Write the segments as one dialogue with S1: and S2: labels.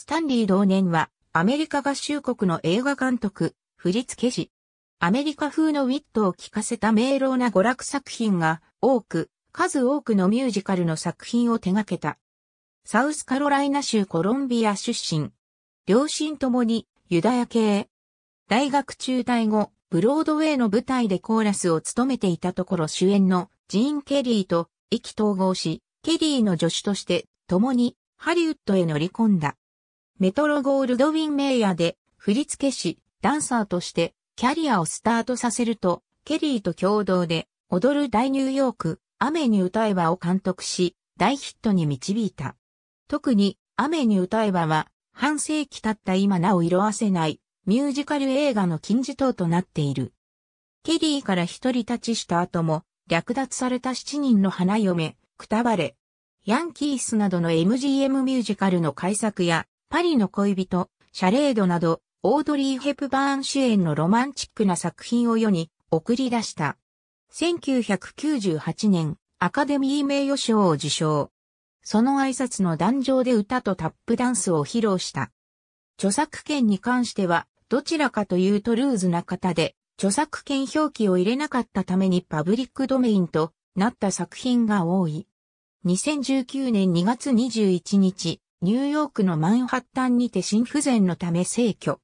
S1: スタンリー同年は、アメリカ合衆国の映画監督、振付師。アメリカ風のウィットを聞かせた明朗な娯楽作品が多く、数多くのミュージカルの作品を手掛けた。サウスカロライナ州コロンビア出身。両親ともにユダヤ系。大学中退後、ブロードウェイの舞台でコーラスを務めていたところ主演のジーン・ケリーと意気投合し、ケリーの助手として共にハリウッドへ乗り込んだ。メトロゴールドウィンメイヤで振付師、ダンサーとしてキャリアをスタートさせると、ケリーと共同で踊る大ニューヨーク、雨に歌えばを監督し、大ヒットに導いた。特に雨に歌えばは半世紀経った今なお色あせないミュージカル映画の金字塔となっている。ケリーから一人立ちした後も略奪された七人の花嫁、くたばれ、ヤンキースなどの MGM ミュージカルの改作やパリの恋人、シャレードなど、オードリー・ヘプバーン主演のロマンチックな作品を世に送り出した。1998年、アカデミー名誉賞を受賞。その挨拶の壇上で歌とタップダンスを披露した。著作権に関しては、どちらかというとルーズな方で、著作権表記を入れなかったためにパブリックドメインとなった作品が多い。2019年2月21日、ニューヨークのマンハッタンにて心不全のため逝去。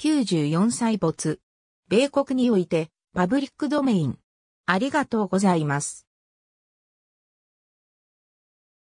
S1: 94歳没。米国において、パブリックドメイン。ありがとうございます。